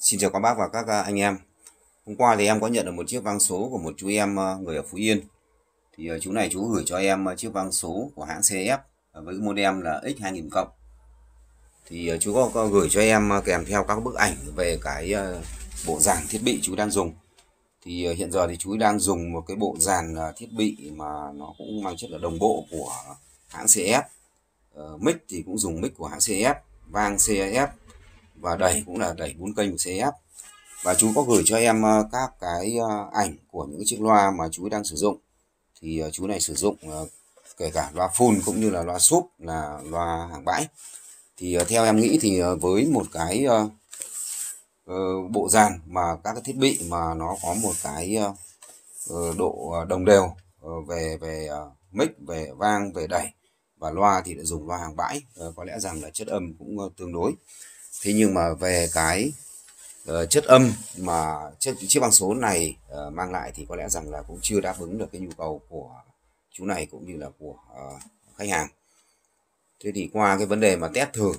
Xin chào các bác và các à, anh em. Hôm qua thì em có nhận được một chiếc vang số của một chú em à, người ở Phú Yên. Thì à, chú này chú gửi cho em chiếc vang số của hãng CF với modem là X2000 cộng. Thì chú có gửi cho em kèm theo các bức ảnh về cái bộ dàn thiết bị chú đang dùng. Thì hiện giờ thì chú đang dùng một cái bộ dàn thiết bị mà nó cũng mang chất là đồng bộ của hãng CF. Ờ, mic thì cũng dùng mic của hãng CF, vang CF và đẩy cũng là đẩy bốn kênh của CF và chú có gửi cho em ờ, các cái ờ, ảnh của những chiếc loa mà chú đang sử dụng thì ờ, chú này sử dụng kể cả loa full cũng như là loa súp là loa hàng bãi thì theo em nghĩ thì với một cái bộ dàn mà các cái thiết bị mà nó có một cái độ đồng đều về về mic về vang về đẩy và loa thì đã dùng loa hàng bãi có lẽ rằng là chất âm cũng tương đối thế nhưng mà về cái uh, chất âm mà chiếc chiếc băng số này uh, mang lại thì có lẽ rằng là cũng chưa đáp ứng được cái nhu cầu của chú này cũng như là của uh, khách hàng thế thì qua cái vấn đề mà test thử uh,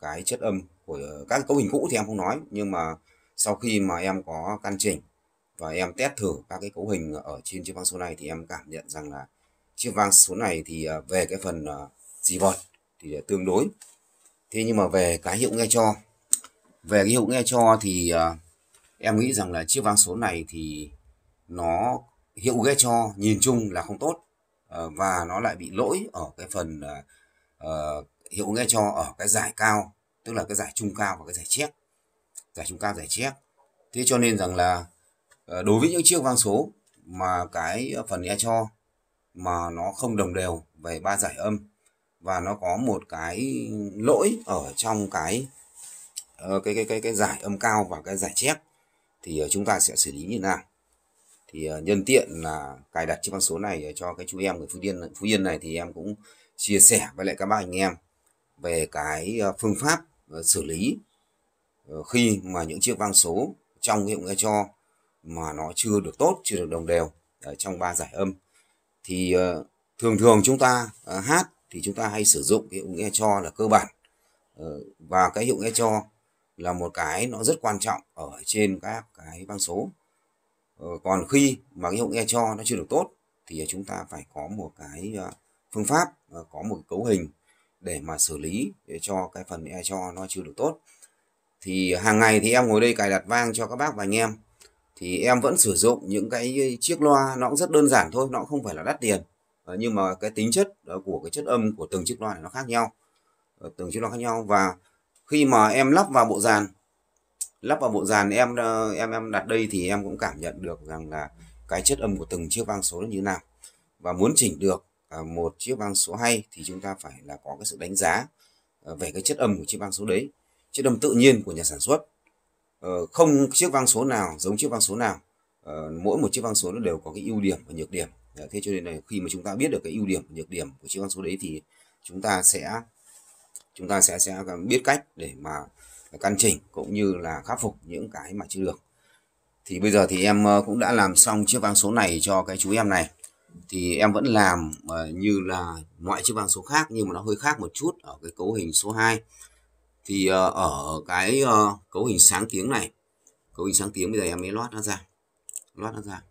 cái chất âm của các cấu hình cũ thì em không nói nhưng mà sau khi mà em có căn chỉnh và em test thử các cái cấu hình ở trên chiếc vang số này thì em cảm nhận rằng là chiếc vang số này thì về cái phần dì vọt thì tương đối thế nhưng mà về cái hiệu nghe cho về cái hiệu nghe cho thì uh, em nghĩ rằng là chiếc vang số này thì nó hiệu nghe cho nhìn chung là không tốt uh, và nó lại bị lỗi ở cái phần uh, hiệu nghe cho ở cái giải cao tức là cái giải trung cao và cái giải chép giải trung cao giải chép thế cho nên rằng là uh, đối với những chiếc vang số mà cái phần nghe cho mà nó không đồng đều về ba giải âm và nó có một cái lỗi ở trong cái ờ, cái cái cái cái giải âm cao và cái giải chép thì ờ, chúng ta sẽ xử lý như nào thì ờ, nhân tiện là cài đặt chiếc con số này cho cái chú em người phú yên phú yên này thì em cũng chia sẻ với lại các bác anh em về cái phương pháp xử lý khi mà những chiếc vang số trong hiệu nghe cho mà nó chưa được tốt chưa được đồng đều ở trong ba giải âm thì thường thường chúng ta hát thì chúng ta hay sử dụng cái hiệu nghe cho là cơ bản ờ, và cái hiệu nghe cho là một cái nó rất quan trọng ở trên các cái băng số ờ, còn khi mà cái hiệu nghe cho nó chưa được tốt thì chúng ta phải có một cái ờ, phương pháp có một cấu hình để mà xử lý để cho cái phần nghe cho nó chưa được tốt thì hàng ngày thì em ngồi đây cài đặt vang cho các bác và anh em thì em vẫn sử dụng những cái chiếc loa nó cũng rất đơn giản thôi nó cũng không phải là đắt tiền Ờ, nhưng mà cái tính chất ờ, của cái chất âm của từng chiếc loa này nó khác nhau ờ, từng chiếc loa khác nhau và khi mà em lắp vào bộ dàn lắp vào bộ dàn em em em đặt đây thì em cũng cảm nhận được rằng là cái chất âm của từng chiếc vang số nó như nào và muốn chỉnh được một chiếc vang số hay thì chúng ta phải là có cái sự đánh giá về cái chất âm của chiếc vang số đấy chất âm tự nhiên của nhà sản xuất không chiếc vang số nào giống chiếc vang số nào mỗi một chiếc vang số nó đều có cái ưu điểm và nhược điểm Dạ, thế cho nên là khi mà chúng ta biết được cái ưu điểm nhược điểm của chiếc con số đấy thì chúng ta sẽ chúng ta sẽ sẽ biết cách để mà căn chỉnh cũng như là khắc phục những cái mà chưa được thì bây giờ thì em ờ, cũng đã làm xong chiếc vang số này cho cái chú em này thì em vẫn làm ờ, như là mọi chiếc vang số khác nhưng mà nó hơi khác một chút ở cái cấu hình số 2 thì ờ, ở cái cấu hình sáng tiếng này cấu hình sáng tiếng bây giờ em mới lót nó ra lót nó ra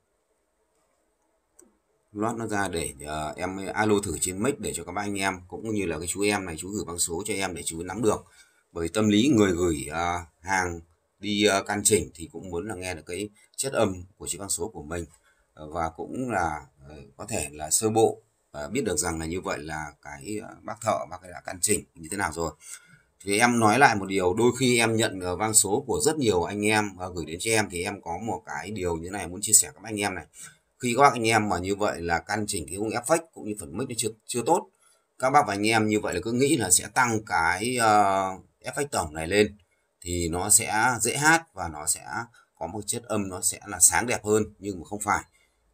lót nó ra để uh, em ờ, alo thử trên mic để cho các bạn anh em cũng như là cái chú em này chú gửi băng số cho em để chú nắm được bởi tâm lý người gửi uh, hàng đi uh, can chỉnh thì cũng muốn là nghe được cái chất âm của chiếc băng số của mình uh, và cũng là uh, có thể là sơ bộ uh, biết được rằng là như vậy là cái uh, bác thợ bác ấy đã căn chỉnh như thế nào rồi thì em nói lại một điều đôi khi em nhận uh, vang số của rất nhiều anh em uh, gửi đến cho em thì em có một cái điều như này muốn chia sẻ các anh em này khi các bác anh em mà như vậy là căn chỉnh cái khung effect cũng như phần mic nó chưa chưa tốt các bác và anh em như vậy là cứ nghĩ là sẽ tăng cái uh, ờ, fx tổng này lên thì nó sẽ dễ hát và nó sẽ có một chất âm nó sẽ là sáng đẹp hơn nhưng mà không phải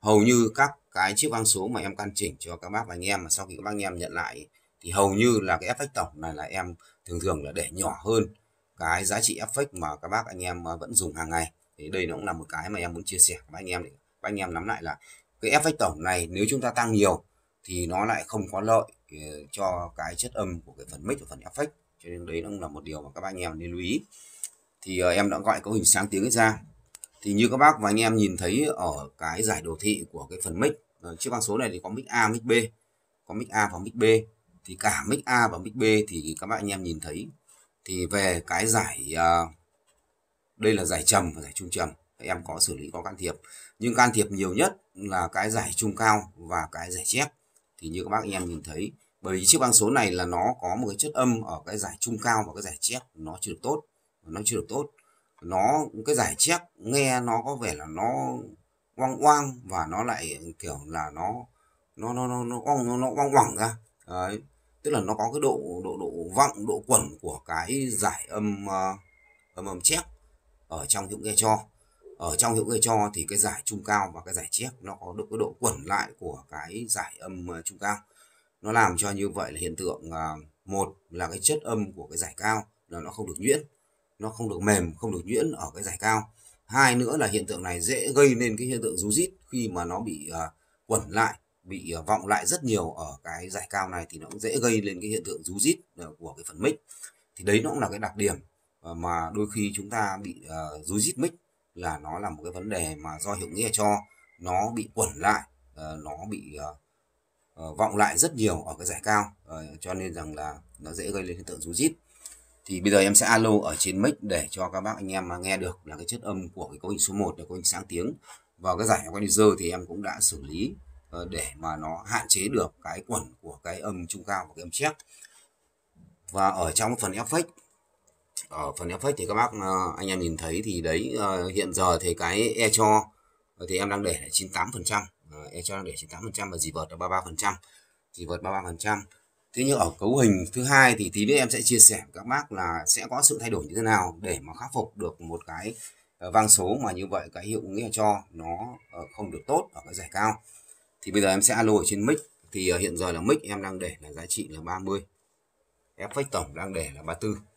hầu như các cái chiếc vang số mà em căn chỉnh cho các bác và anh em mà sau khi các bác anh em nhận lại thì hầu như là cái effect tổng này là em thường thường là để nhỏ hơn cái giá trị effect mà các bác anh em ờ, vẫn dùng hàng ngày thì đây nó cũng là một cái mà em muốn chia sẻ với anh em để các anh em nắm lại là cái effect tổng này nếu chúng ta tăng nhiều thì nó lại không có lợi ờ, cho cái chất âm của cái phần mic và phần effect cho nên đấy cũng là một điều mà các anh em nên lưu ý thì ờ, em đã gọi cấu hình sáng tiếng ra thì như các bác và anh em nhìn thấy ở cái giải đồ thị của cái phần mic ờ, chiếc băng số này thì có mic A mic B có mic A và mic B thì cả mic A và mic B thì các bạn anh em nhìn thấy thì về cái giải đây là giải trầm và giải trung trầm em có xử lý có can thiệp nhưng can thiệp nhiều nhất là cái giải trung cao và cái giải chép thì như các bác em nhìn thấy bởi vì chiếc băng số này là nó có một cái chất âm ở cái giải trung cao và cái giải chép nó chưa được tốt nó chưa được tốt nó cái giải chép nghe nó có vẻ là nó quang quang và nó lại kiểu là nó nó nó nó nó oang nó, nó oang oẳng ra đấy tức là nó có cái độ độ độ vọng độ quẩn của cái giải âm uh, âm âm chép ở trong những nghe cho ở trong hiệu cây cho thì cái giải trung cao và cái giải chép nó có được cái độ quẩn lại của cái giải âm ờ, trung cao nó làm cho như vậy là hiện tượng ờ, một là cái chất âm của cái giải cao là nó không được nhuyễn nó không được mềm không được nhuyễn ở cái giải cao hai nữa là hiện tượng này dễ gây nên cái hiện tượng rú rít khi mà nó bị ờ, quẩn lại bị vọng lại rất nhiều ở cái giải cao này thì nó cũng dễ gây lên cái hiện tượng rú rít của cái phần mic thì đấy nó cũng là cái đặc điểm mà đôi khi chúng ta bị rú rít mic là nó là một cái vấn đề mà do hiệu nghĩa cho nó bị quẩn lại ờ, nó bị ờ, ờ, vọng lại rất nhiều ở cái giải cao cho nên rằng là nó dễ gây lên hiện tượng rú rít thì bây giờ em sẽ alo ở trên mic để cho các bác anh em mà nghe được là cái chất âm của cái cấu hình số 1 để cấu hình sáng tiếng và cái giải equalizer thì em cũng đã xử lý để mà nó hạn chế được cái quẩn của cái âm trung cao và cái âm chép và ở trong phần effect ở ờ, phần effect thì các bác ờ, anh em nhìn thấy thì đấy ờ, hiện giờ thì cái e cho thì em đang để là 98 phần trăm e cho đang để 98 phần trăm và dì vợt là 33 phần trăm dì vợt 33 phần trăm thế nhưng ở cấu hình thứ hai thì tí nữa em sẽ chia sẻ với các bác là sẽ có sự thay đổi như thế nào để mà khắc phục được một cái vang số mà như vậy cái hiệu ứng e cho nó không được tốt ở cái giải cao thì bây giờ em sẽ alo ở trên mic thì hiện giờ là mic em đang để là giá trị là 30 effect tổng đang để là 34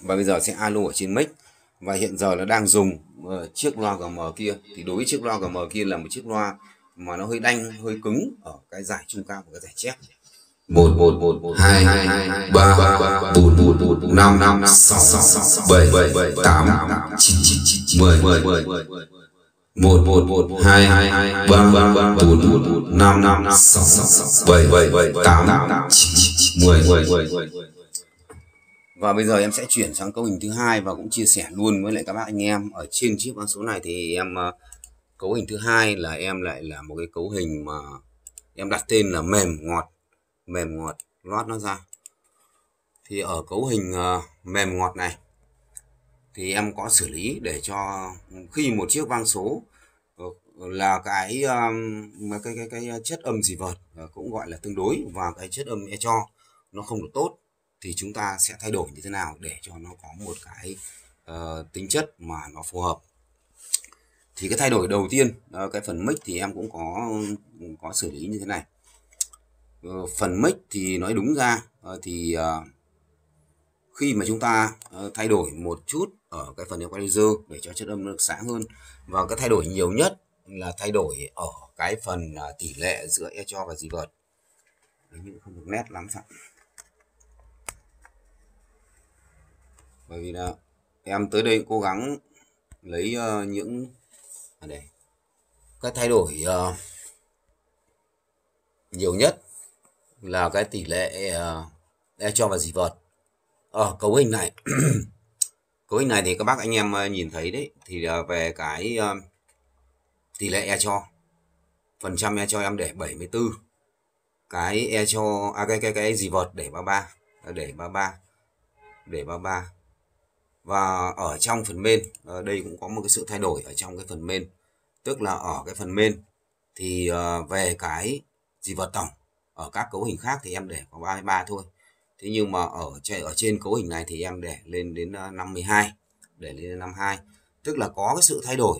và bây giờ sẽ alo ở trên mic và hiện giờ là đang dùng uh, chiếc loa gm kia thì đối với chiếc loa gm kia là một chiếc loa mà nó hơi đanh hơi cứng ở cái giải trung cao và cái giải chép một một một một hai hai ba ba bốn bốn bốn năm năm sáu bảy bảy tám chín chín chín mười mười một một một hai hai ba ba ba bốn bốn năm năm sáu bảy bảy bảy tám chín chín mười mười và bây giờ em sẽ chuyển sang cấu hình thứ hai và cũng chia sẻ luôn với lại các bác anh em ở trên chiếc bán số này thì em ờ, cấu hình thứ hai là em lại là một cái cấu hình mà em đặt tên là mềm ngọt mềm ngọt loát nó ra thì ở cấu hình ờ, mềm ngọt này thì em có xử lý để cho khi một chiếc vang số ờ, là cái cái cái, cái chất âm gì vợt cũng gọi là tương đối và cái chất âm e cho nó không được tốt thì chúng ta sẽ thay đổi như thế nào để cho nó có một cái uh, tính chất mà nó phù hợp thì cái thay đổi đầu tiên uh, cái phần mic thì em cũng có có xử lý như thế này uh, phần mic thì nói đúng ra uh, thì uh, khi mà chúng ta uh, thay đổi một chút ở cái phần equalizer để cho chất âm nó được sáng hơn và cái thay đổi nhiều nhất là thay đổi ở cái phần uh, tỷ lệ giữa e cho và dì vật đấy nhưng không được nét lắm sao bởi vì là em tới đây cố gắng lấy uh, những à đây cái thay đổi uh, nhiều nhất là cái tỷ lệ uh, e cho và dì vợt ở cấu hình này cấu hình này thì các bác anh em nhìn thấy đấy thì uh, về cái uh, tỷ lệ e cho phần trăm e cho em để 74 cái e cho à, cái cái cái gì vợt để 33 để 33 để 33 và ở trong phần main ờ, đây cũng có một cái sự thay đổi ở trong cái phần main tức là ở cái phần main thì ờ, về cái dị vật tổng ở các cấu hình khác thì em để có 33 thôi thế nhưng mà ở ở trên cấu hình này thì em để lên đến 52 ờ, để lên 52 tức là có cái sự thay đổi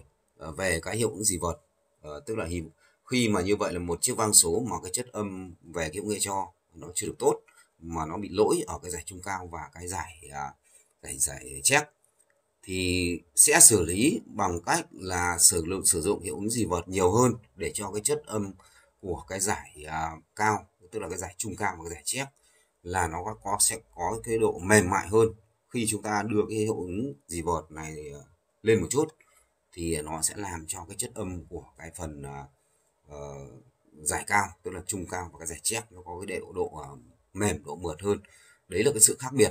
về cái hiệu ứng dị vật tức là khi mà như vậy là một chiếc vang số mà cái chất âm về cái hiệu nghe cho nó chưa được tốt mà nó bị lỗi ở cái giải trung cao và cái giải à, để giải check thì sẽ xử lý bằng cách là sử dụng sử dụng hiệu ứng dì vật nhiều hơn để cho cái chất âm của cái giải à, cao tức là cái giải trung cao và cái giải chép là nó có, sẽ có cái độ mềm mại hơn khi chúng ta đưa cái hiệu ứng dì vật này à, lên một chút thì nó sẽ làm cho cái chất âm của cái phần uh, giải cao tức là trung cao và cái giải chép nó có cái độ độ uh, mềm độ mượt hơn đấy là cái sự khác biệt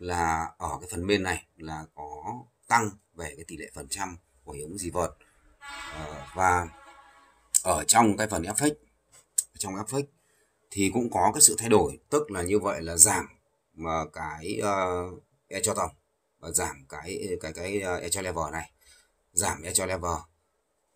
là ở cái phần bên này là có tăng về cái tỷ lệ phần trăm của hiệu ứng dị vật ờ, và ở trong cái phần effect trong effect thì cũng có cái sự thay đổi tức là như vậy là giảm mà ờ, cái uh, e cho tổng và giảm cái cái cái e cho level này giảm e cho level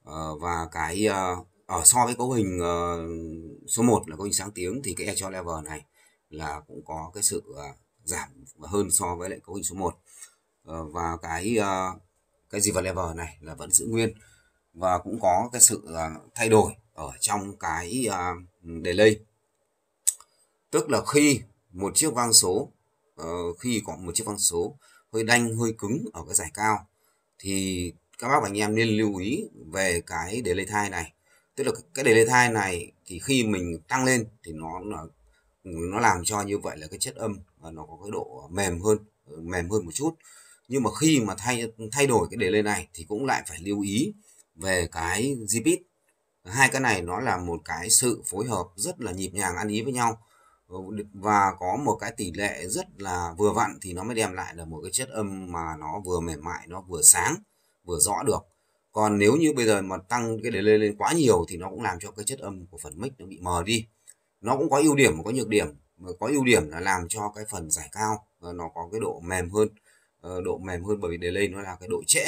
uh, và cái uh, ở so với cấu hình uh, số 1 là cấu hình sáng tiếng thì cái e cho level này là cũng có cái sự uh, giảm hơn so với lại cấu hình số 1 ờ, và cái ờ, cái gì và level này là vẫn giữ nguyên và cũng có cái sự ờ, thay đổi ở trong cái delay tức là khi một chiếc vang số khi có một chiếc vang số hơi đanh hơi cứng ở cái giải cao thì các bác và anh em nên lưu ý về cái delay thai này tức là cái delay thai này thì khi mình tăng lên thì nó nó làm cho như vậy là cái chất âm à, nó có cái độ mềm hơn ờ, mềm hơn một chút nhưng mà khi mà thay thay đổi cái đề lên này thì cũng lại phải lưu ý về cái repeat hai cái này nó là một cái sự phối hợp rất là nhịp nhàng ăn ý với nhau ờ, và có một cái tỷ lệ rất là vừa vặn thì nó mới đem lại là một cái chất âm mà nó vừa mềm mại nó vừa sáng vừa rõ được còn nếu như bây giờ mà tăng cái đề lên quá nhiều thì nó cũng làm cho cái chất âm của phần mic nó bị mờ đi nó cũng có ưu điểm và có nhược điểm mà có ưu điểm là làm cho cái phần giải cao ờ, nó có cái độ mềm hơn ờ, độ mềm hơn bởi vì delay nó là cái độ trễ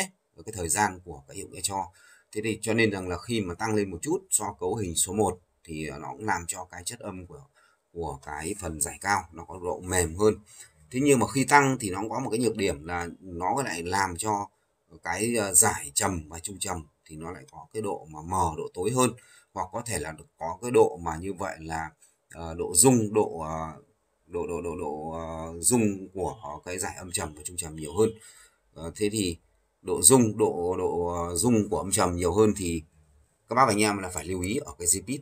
cái thời gian của cái hiệu cho thế thì cho nên rằng là khi mà tăng lên một chút so cấu hình số 1 thì ờ, nó cũng làm cho cái chất âm của của cái phần giải cao nó có độ mềm hơn thế nhưng mà khi tăng thì nó có một cái nhược điểm là nó lại làm cho cái giải trầm và trung trầm thì nó lại có cái độ mà mờ độ tối hơn hoặc có thể là có cái độ mà như vậy là Ờ, độ rung ờ, độ độ độ độ độ ờ, uh, rung của cái giải âm trầm và trung trầm nhiều hơn thế thì độ rung độ độ rung của âm trầm nhiều hơn thì các bác anh em là phải lưu ý ở cái zipit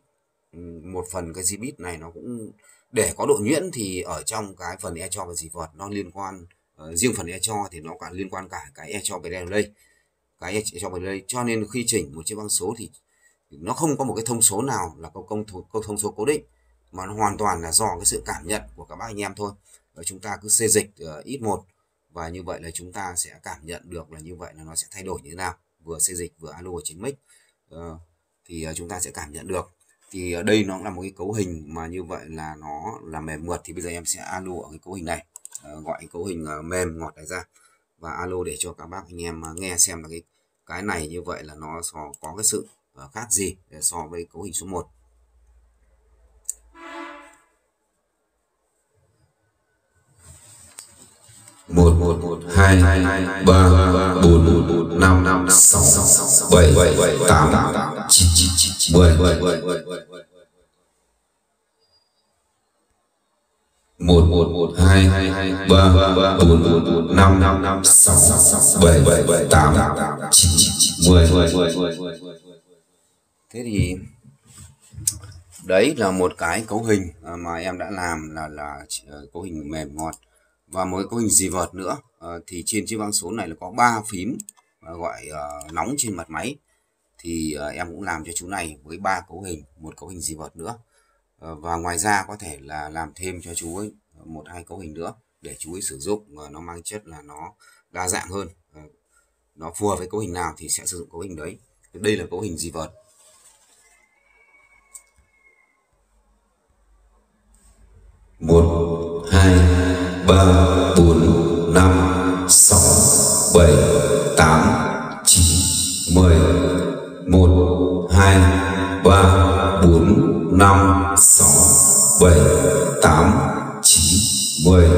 ừ, một phần cái zipit này nó cũng để có độ nhuyễn thì ở trong cái phần e cho và dì vật nó liên quan uh, riêng phần e cho thì nó cả liên quan cả cái e cho về đây cái e cho về đây cho nên khi chỉnh một chiếc băng số thì nó không có một cái thông số nào là công công thông số cố định mà nó hoàn toàn là do cái sự cảm nhận của các bác anh em thôi và chúng ta cứ xê dịch ờ, ít một và như vậy là chúng ta sẽ cảm nhận được là như vậy là nó sẽ thay đổi như thế nào vừa xê dịch vừa alo chính mic ờ, thì ờ, chúng ta sẽ cảm nhận được thì ở đây nó là một cái cấu hình mà như vậy là nó là mềm mượt thì bây giờ em sẽ alo ở cái cấu hình này gọi cái cấu hình mềm ngọt này ra và alo để cho các bác anh em nghe xem là cái cái này như vậy là nó có cái sự khác gì so với cấu hình số 1 một hai ba bốn năm sáu bảy tám chín mười một một hai ba bốn năm sáu bảy tám chín mười thế thì đấy là một cái cấu hình mà em đã làm là là ờ, cấu hình mềm ngọt và mới có hình gì vợt nữa à, thì trên chiếc băng số này là có 3 phím à, gọi à, nóng trên mặt máy thì à, em cũng làm cho chú này với ba cấu hình một cấu hình gì vợt nữa à, và ngoài ra có thể là làm thêm cho chú ấy một hai cấu hình nữa để chú ấy sử dụng và nó mang chất là nó đa dạng hơn à, nó phù hợp với cấu hình nào thì sẽ sử dụng cấu hình đấy đây là cấu hình gì vợt ba bốn năm sáu bảy tám chín mười một hai ba bốn năm sáu bảy tám chín mười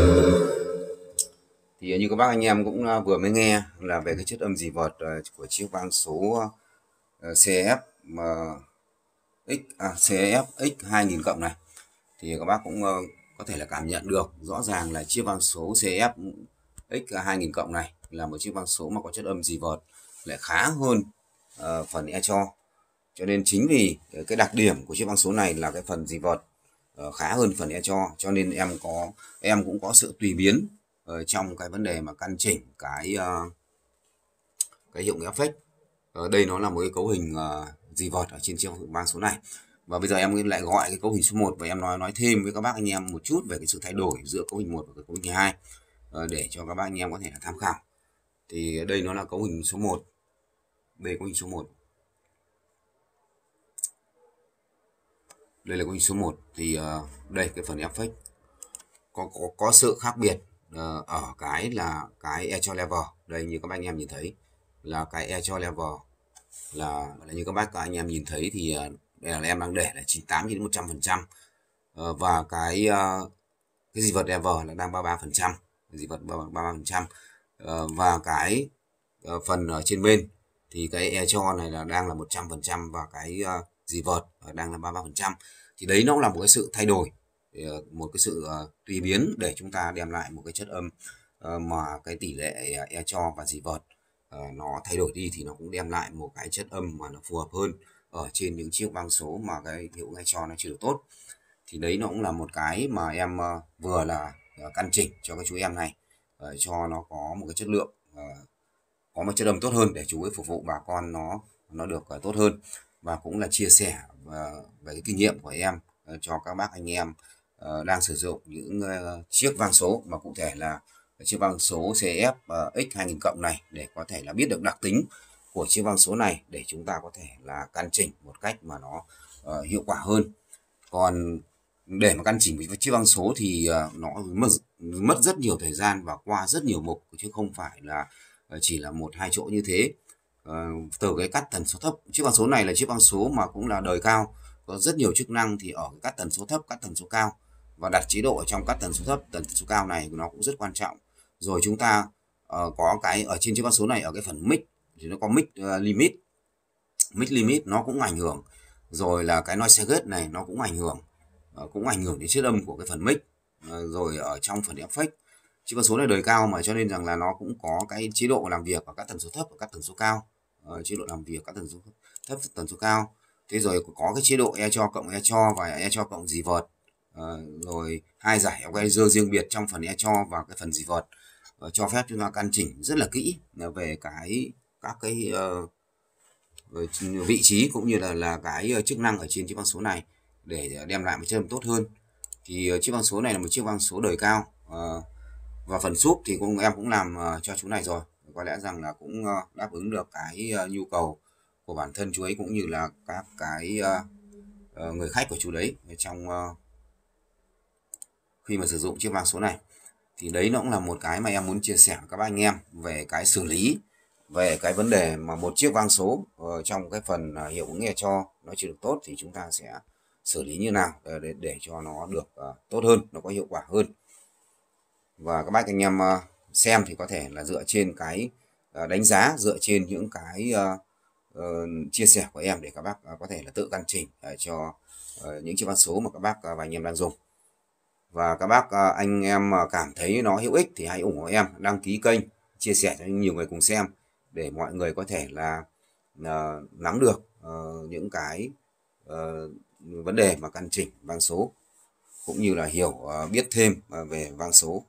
thì như các bác anh em cũng à, vừa mới nghe là về cái chất âm dì vọt à, của chiếc vang số à, CF mà X à, CF X 2000 cộng này thì các bác cũng có thể là cảm nhận được rõ ràng là chiếc vang số CF X2000 cộng này là một chiếc vang số mà có chất âm dì vọt lại khá hơn uh, phần e cho cho nên chính vì cái đặc điểm của chiếc vang số này là cái phần dì vọt uh, khá hơn phần e cho cho nên em có em cũng có sự tùy biến uh, trong cái vấn đề mà căn chỉnh cái uh, cái hiệu ứng effect ở đây nó là một cái cấu hình uh, dì vọt ở trên chiếc vang số này và bây giờ em lại gọi cái cấu hình số 1 và em nói nói thêm với các bác anh em một chút về cái sự thay đổi giữa cấu hình 1 và cấu hình 2 ờ, để cho các bác anh em có thể là tham khảo thì đây nó là cấu hình số 1 đây cấu hình số 1 đây là cấu hình số 1 thì ờ, đây cái phần effect có có có sự khác biệt ờ, ở cái là cái air e cho level đây như các bác anh em nhìn thấy là cái air e cho level là, là như các bác các anh em nhìn thấy thì đây là em đang để là 98 đến 100 phần trăm ờ, và cái ờ, cái dị vật ever là đang 33 phần trăm dị vật 33 phần trăm ờ, và cái phần ở trên bên thì cái e cho này là đang là 100 phần trăm và cái dị vật đang là 33 phần trăm thì đấy nó cũng là một cái sự thay đổi một cái sự tùy biến để chúng ta đem lại một cái chất âm mà cái tỷ lệ e cho và dị vật nó thay đổi đi thì nó cũng đem lại một cái chất âm mà nó phù hợp hơn ở trên những chiếc băng số mà cái hiệu ngay cho nó chưa được tốt thì đấy nó cũng là một cái mà em ờ, vừa là ờ, căn chỉnh cho các chú em này ờ, cho nó có một cái chất lượng có một chất âm tốt hơn để chú ấy phục vụ bà con nó nó được tốt hơn và cũng là chia sẻ về cái kinh nghiệm của em cho các bác anh em đang sử dụng những chiếc vang số mà cụ thể là chiếc vang số CF X2000 cộng này để có thể là biết được đặc tính của chiếc băng số này để chúng ta có thể là căn chỉnh một cách mà nó uh, hiệu quả hơn còn để mà căn chỉnh với chiếc băng số thì uh, nó mất, mất rất nhiều thời gian và qua rất nhiều mục chứ không phải là uh, chỉ là một hai chỗ như thế uh, từ cái cắt tần số thấp chiếc băng số này là chiếc băng số mà cũng là đời cao có rất nhiều chức năng thì ở cái cắt tần số thấp cắt tần số cao và đặt chế độ ở trong cắt tần số thấp tần số cao này nó cũng rất quan trọng rồi chúng ta uh, có cái ở trên chiếc băng số này ở cái phần mic thì nó có mic uh, limit mic limit nó cũng ảnh hưởng rồi là cái noise gate này nó cũng ảnh hưởng uh, cũng ảnh hưởng đến chất âm của cái phần mic uh, rồi ở trong phần effect chứ con số này đời cao mà cho nên rằng là nó cũng có cái chế độ làm việc ở các tần số thấp và các tần số cao uh, chế độ làm việc các tần số thấp tần số cao thế rồi có cái chế độ e cho cộng e cho và e cho cộng dì vợt uh, rồi hai giải equalizer riêng biệt trong phần e cho và cái phần dì vợt uh, cho phép chúng ta căn chỉnh rất là kỹ về cái các cái ờ, ờ, vị trí cũng như là là cái ờ, chức năng ở trên chiếc băng số này để đem lại một chất lượng tốt hơn thì chiếc băng số này là một chiếc băng số đời cao và phần súp thì cũng em cũng làm cho chú này rồi có lẽ rằng là cũng đáp ứng được cái nhu cầu của bản thân chú ấy cũng như là các cái người khách của chú đấy trong khi mà sử dụng chiếc băng số này thì đấy nó cũng là một cái mà em muốn chia sẻ với các anh em về cái xử lý về cái vấn đề mà một chiếc vang số uh, trong cái phần uh, hiệu ứng nghe cho nó chưa được tốt thì chúng ta sẽ xử lý như nào để, để cho nó được uh, tốt hơn nó có hiệu quả hơn và các bác anh em uh, xem thì có thể là dựa trên cái uh, đánh giá dựa trên những cái uh, uh, chia sẻ của em để các bác uh, có thể là tự căn chỉnh uh, cho uh, những chiếc vang số mà các bác uh, và anh em đang dùng và các bác uh, anh em cảm thấy nó hữu ích thì hãy ủng hộ em đăng ký kênh chia sẻ cho nhiều người cùng xem để mọi người có thể là uh, nắm được uh, những cái uh, vấn đề mà căn chỉnh vang số cũng như là hiểu uh, biết thêm uh, về vang số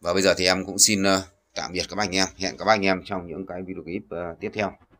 và bây giờ thì em cũng xin uh, tạm biệt các anh em hẹn các anh em trong những cái video clip uh, tiếp theo